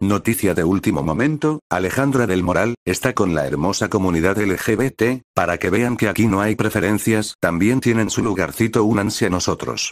Noticia de último momento, Alejandra del Moral, está con la hermosa comunidad LGBT, para que vean que aquí no hay preferencias, también tienen su lugarcito únanse a nosotros.